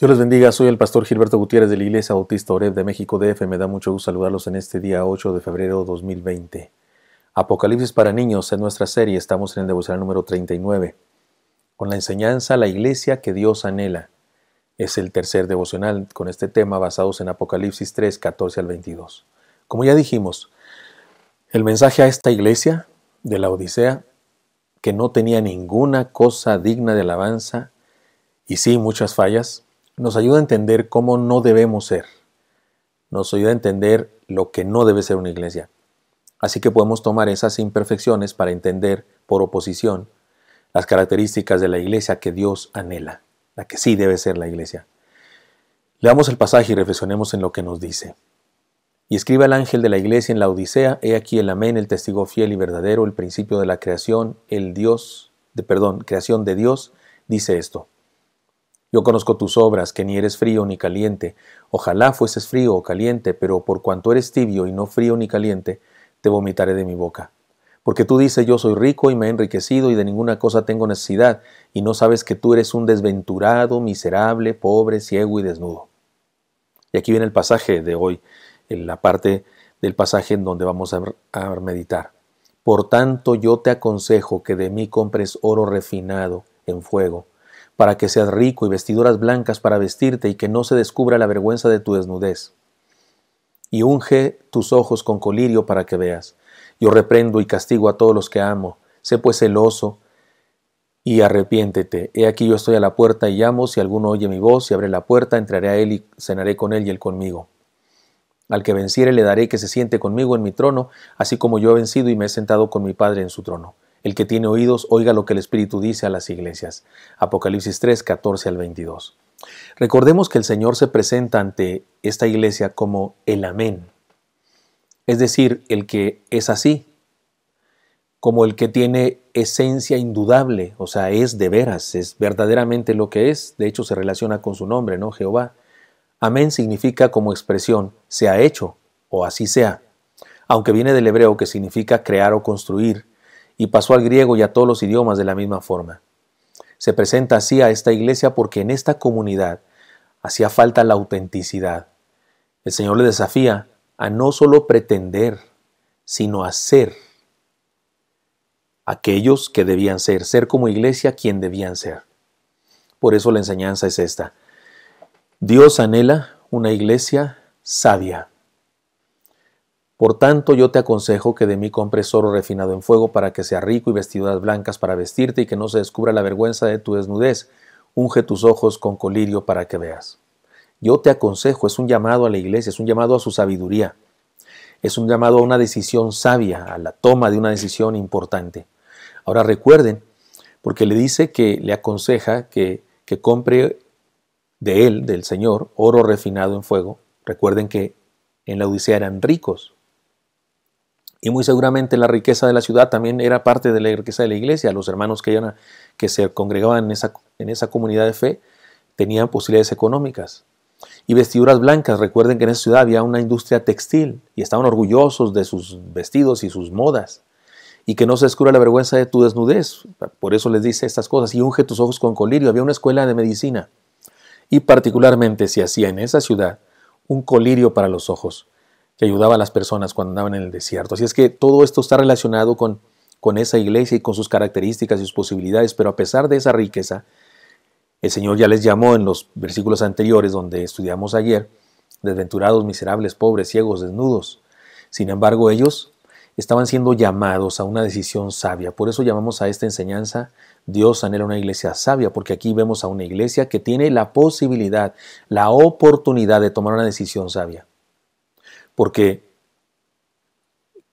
Dios les bendiga, soy el pastor Gilberto Gutiérrez de la Iglesia Bautista Oreb de México DF. Me da mucho gusto saludarlos en este día 8 de febrero 2020. Apocalipsis para niños En nuestra serie, estamos en el devocional número 39. Con la enseñanza La iglesia que Dios anhela. Es el tercer devocional con este tema basados en Apocalipsis 3, 14 al 22. Como ya dijimos, el mensaje a esta iglesia de la Odisea, que no tenía ninguna cosa digna de alabanza y sí muchas fallas, nos ayuda a entender cómo no debemos ser. Nos ayuda a entender lo que no debe ser una iglesia. Así que podemos tomar esas imperfecciones para entender, por oposición, las características de la iglesia que Dios anhela, la que sí debe ser la iglesia. Leamos el pasaje y reflexionemos en lo que nos dice. Y escribe el ángel de la iglesia en la Odisea, he aquí el amén, el testigo fiel y verdadero, el principio de la creación, el Dios, de perdón, creación de Dios, dice esto. Yo conozco tus obras, que ni eres frío ni caliente. Ojalá fueses frío o caliente, pero por cuanto eres tibio y no frío ni caliente, te vomitaré de mi boca. Porque tú dices, yo soy rico y me he enriquecido y de ninguna cosa tengo necesidad, y no sabes que tú eres un desventurado, miserable, pobre, ciego y desnudo. Y aquí viene el pasaje de hoy, en la parte del pasaje en donde vamos a meditar. Por tanto, yo te aconsejo que de mí compres oro refinado en fuego para que seas rico y vestiduras blancas para vestirte y que no se descubra la vergüenza de tu desnudez. Y unge tus ojos con colirio para que veas. Yo reprendo y castigo a todos los que amo. Sé pues celoso y arrepiéntete. He aquí yo estoy a la puerta y llamo. Si alguno oye mi voz y abre la puerta, entraré a él y cenaré con él y él conmigo. Al que venciere le daré que se siente conmigo en mi trono, así como yo he vencido y me he sentado con mi Padre en su trono. El que tiene oídos, oiga lo que el Espíritu dice a las iglesias. Apocalipsis 3, 14 al 22. Recordemos que el Señor se presenta ante esta iglesia como el amén, es decir, el que es así, como el que tiene esencia indudable, o sea, es de veras, es verdaderamente lo que es, de hecho se relaciona con su nombre, ¿no? Jehová. Amén significa como expresión, se ha hecho o así sea, aunque viene del hebreo que significa crear o construir, y pasó al griego y a todos los idiomas de la misma forma. Se presenta así a esta iglesia porque en esta comunidad hacía falta la autenticidad. El Señor le desafía a no solo pretender, sino a ser aquellos que debían ser, ser como iglesia quien debían ser. Por eso la enseñanza es esta. Dios anhela una iglesia sabia. Por tanto, yo te aconsejo que de mí compres oro refinado en fuego para que sea rico y vestiduras blancas para vestirte y que no se descubra la vergüenza de tu desnudez. Unge tus ojos con colirio para que veas. Yo te aconsejo, es un llamado a la iglesia, es un llamado a su sabiduría, es un llamado a una decisión sabia, a la toma de una decisión importante. Ahora recuerden, porque le dice que le aconseja que, que compre de él, del Señor, oro refinado en fuego. Recuerden que en la Odisea eran ricos, y muy seguramente la riqueza de la ciudad también era parte de la riqueza de la iglesia. Los hermanos que, que se congregaban en esa, en esa comunidad de fe tenían posibilidades económicas. Y vestiduras blancas, recuerden que en esa ciudad había una industria textil y estaban orgullosos de sus vestidos y sus modas. Y que no se descubra la vergüenza de tu desnudez. Por eso les dice estas cosas. Y unge tus ojos con colirio. Había una escuela de medicina. Y particularmente se hacía en esa ciudad un colirio para los ojos que ayudaba a las personas cuando andaban en el desierto. Así es que todo esto está relacionado con, con esa iglesia y con sus características y sus posibilidades, pero a pesar de esa riqueza, el Señor ya les llamó en los versículos anteriores donde estudiamos ayer, desventurados, miserables, pobres, ciegos, desnudos. Sin embargo, ellos estaban siendo llamados a una decisión sabia. Por eso llamamos a esta enseñanza Dios anhela una iglesia sabia, porque aquí vemos a una iglesia que tiene la posibilidad, la oportunidad de tomar una decisión sabia porque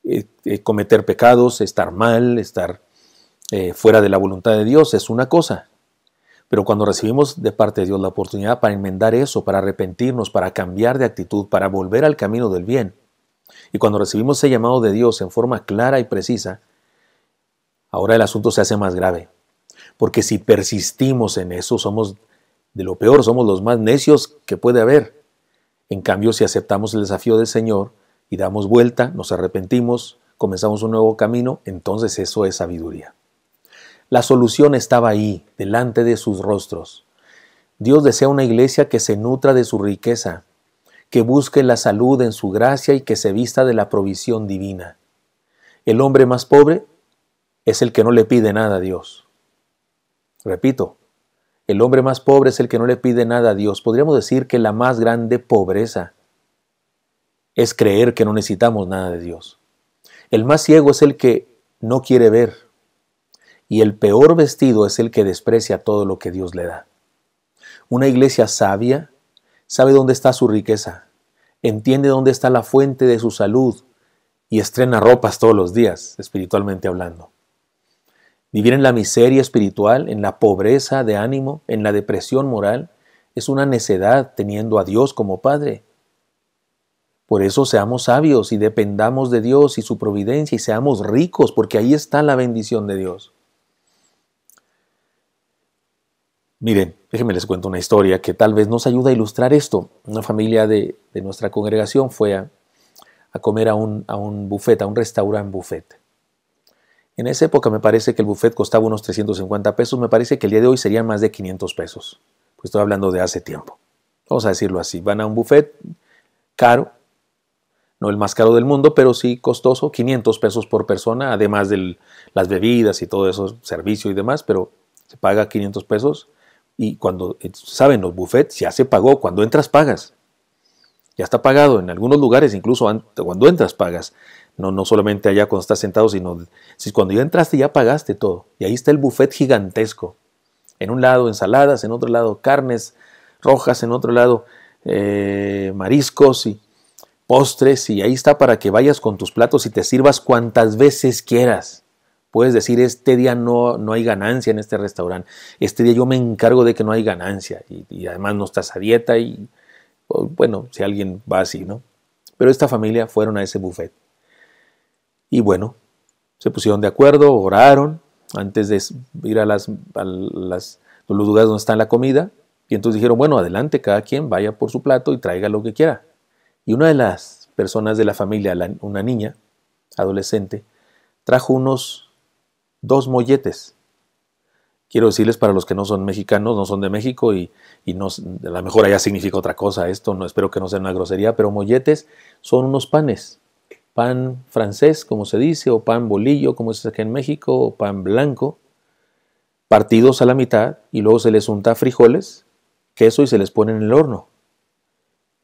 eh, eh, cometer pecados, estar mal, estar eh, fuera de la voluntad de Dios es una cosa. Pero cuando recibimos de parte de Dios la oportunidad para enmendar eso, para arrepentirnos, para cambiar de actitud, para volver al camino del bien, y cuando recibimos ese llamado de Dios en forma clara y precisa, ahora el asunto se hace más grave. Porque si persistimos en eso, somos de lo peor, somos los más necios que puede haber. En cambio, si aceptamos el desafío del Señor y damos vuelta, nos arrepentimos, comenzamos un nuevo camino, entonces eso es sabiduría. La solución estaba ahí, delante de sus rostros. Dios desea una iglesia que se nutra de su riqueza, que busque la salud en su gracia y que se vista de la provisión divina. El hombre más pobre es el que no le pide nada a Dios. Repito, el hombre más pobre es el que no le pide nada a Dios. Podríamos decir que la más grande pobreza es creer que no necesitamos nada de Dios. El más ciego es el que no quiere ver. Y el peor vestido es el que desprecia todo lo que Dios le da. Una iglesia sabia sabe dónde está su riqueza, entiende dónde está la fuente de su salud y estrena ropas todos los días, espiritualmente hablando. Vivir en la miseria espiritual, en la pobreza de ánimo, en la depresión moral, es una necedad teniendo a Dios como Padre. Por eso seamos sabios y dependamos de Dios y su providencia y seamos ricos, porque ahí está la bendición de Dios. Miren, déjenme les cuento una historia que tal vez nos ayuda a ilustrar esto. Una familia de, nuestra congregación fue a, comer a un, a un buffet, a un restaurante buffet. En esa época me parece que el buffet costaba unos 350 pesos, me parece que el día de hoy serían más de 500 pesos. Pues estoy hablando de hace tiempo. Vamos a decirlo así, van a un buffet caro, no el más caro del mundo, pero sí costoso, 500 pesos por persona, además de las bebidas y todo eso, servicio y demás, pero se paga 500 pesos y cuando, eh, saben, los buffets ya se pagó, cuando entras pagas. Ya está pagado, en algunos lugares incluso cuando entras pagas. No, solamente allá cuando estás sentado, sino si cuando ya entraste ya pagaste todo. Y ahí está el buffet gigantesco. En un lado ensaladas, en otro lado carnes rojas, en otro lado eh, mariscos y postres. Y ahí está para que vayas con tus platos y te sirvas cuantas veces quieras. Puedes decir, este día no, no hay ganancia en este restaurante. Este día yo me encargo de que no hay ganancia. Y, y además no estás a dieta y, bueno, si alguien va así, ¿no? Pero esta familia fueron a ese buffet. Y bueno, se pusieron de acuerdo, oraron antes de ir a, las, los lugares donde está la comida. Y entonces dijeron, bueno, adelante, cada quien vaya por su plato y traiga lo que quiera. Y una de las personas de la familia, una niña, adolescente, trajo unos dos molletes. Quiero decirles para los que no son mexicanos, no son de México y, y no, a lo mejor allá significa otra cosa esto, no espero que no sea una grosería, pero molletes son unos panes pan francés, como se dice, o pan bolillo, como se dice aquí en México, o pan blanco, partidos a la mitad y luego se les unta frijoles, queso y se les pone en el horno.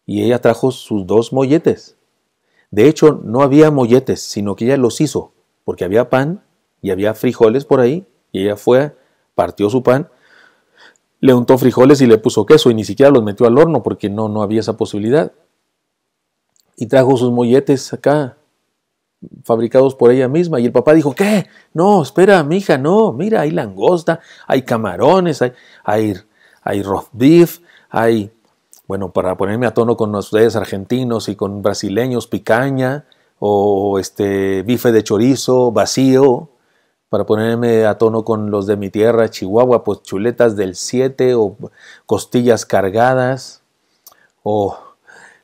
Y ella trajo sus dos molletes. De hecho, no había molletes, sino que ella los hizo, porque había pan y había frijoles por ahí, y ella fue, partió su pan, le untó frijoles y le puso queso, y ni siquiera los metió al horno, porque no, no había esa posibilidad. Y trajo sus molletes acá, fabricados por ella misma. Y el papá dijo, ¿qué? No, espera, mi hija no, mira, hay langosta, hay camarones, hay, hay, hay roast beef, hay, bueno, para ponerme a tono con ustedes argentinos y con brasileños, picaña, o este bife de chorizo vacío, para ponerme a tono con los de mi tierra, Chihuahua, pues chuletas del 7 o costillas cargadas, o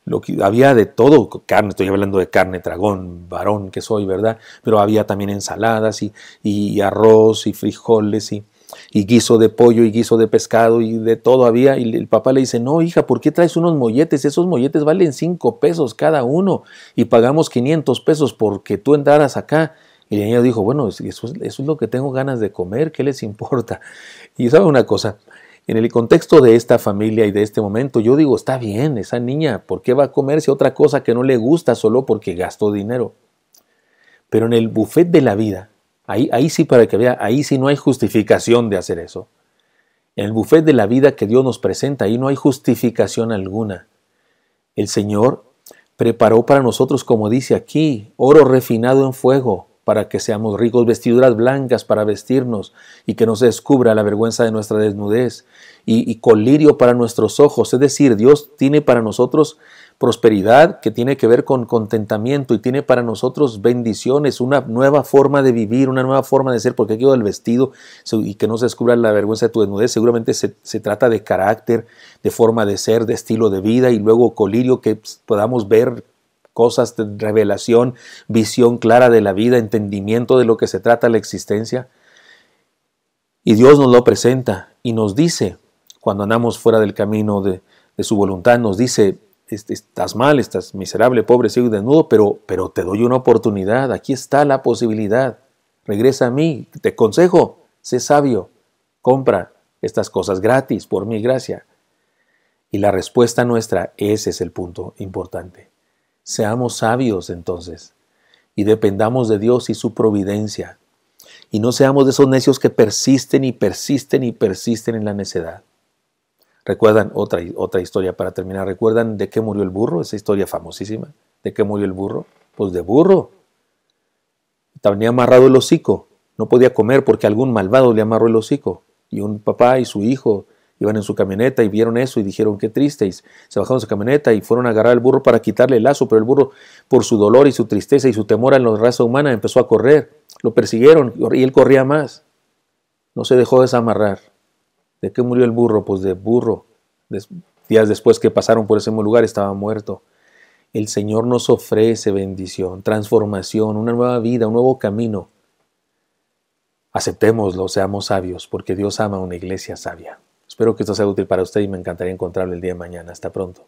lo que había de todo, carne, estoy hablando de carne, dragón, varón que soy, ¿verdad? Pero había también ensaladas y, arroz y frijoles y, guiso de pollo y guiso de pescado y de todo había. Y el papá le dice, no, hija, ¿por qué traes unos molletes? Esos molletes valen cinco pesos cada uno y pagamos 500 pesos porque tú entraras acá. Y ella dijo, bueno, eso es, eso es lo que tengo ganas de comer, ¿qué les importa? Y sabe una cosa, en el contexto de esta familia y de este momento, yo digo, está bien, esa niña, ¿por qué va a comerse otra cosa que no le gusta solo porque gastó dinero? Pero en el buffet de la vida, ahí, sí para que vea, ahí sí no hay justificación de hacer eso. En el buffet de la vida que Dios nos presenta, ahí no hay justificación alguna. El Señor preparó para nosotros, como dice aquí, oro refinado en fuego, para que seamos ricos, vestiduras blancas para vestirnos y que no se descubra la vergüenza de nuestra desnudez, y, colirio para nuestros ojos. Es decir, Dios tiene para nosotros prosperidad que tiene que ver con contentamiento y tiene para nosotros bendiciones, una nueva forma de vivir, una nueva forma de ser, porque aquí del vestido y que no se descubra la vergüenza de tu desnudez, seguramente se, se, trata de carácter, de forma de ser, de estilo de vida y luego colirio que pues, podamos ver cosas de revelación, visión clara de la vida, entendimiento de lo que se trata la existencia. Y Dios nos lo presenta y nos dice, cuando andamos fuera del camino de, su voluntad, nos dice, estás mal, estás miserable, pobre, ciego y desnudo, pero, pero te doy una oportunidad, aquí está la posibilidad, regresa a mí, te consejo, sé sabio, compra estas cosas gratis por mi gracia. Y la respuesta nuestra, ese es el punto importante. Seamos sabios entonces y dependamos de Dios y su providencia. Y no seamos de esos necios que persisten y persisten y persisten en la necedad. Recuerdan otra, otra historia para terminar. ¿Recuerdan de qué murió el burro? Esa historia famosísima. ¿De qué murió el burro? Pues de burro. También amarrado el hocico. No podía comer porque algún malvado le amarró el hocico. Y un papá y su hijo Iban en su camioneta y vieron eso y dijeron, qué tristes. Se bajaron de su camioneta y fueron a agarrar al burro para quitarle el lazo, pero el burro, por su dolor y su tristeza y su temor a la raza humana, empezó a correr. Lo persiguieron y él corría más. No se dejó desamarrar. ¿De qué murió el burro? Pues de burro. días después que pasaron por ese mismo lugar estaba muerto. El Señor nos ofrece bendición, transformación, una nueva vida, un nuevo camino. Aceptémoslo, seamos sabios, porque Dios ama a una iglesia sabia. Espero que esto sea útil para usted y me encantaría encontrarle el día de mañana. Hasta pronto.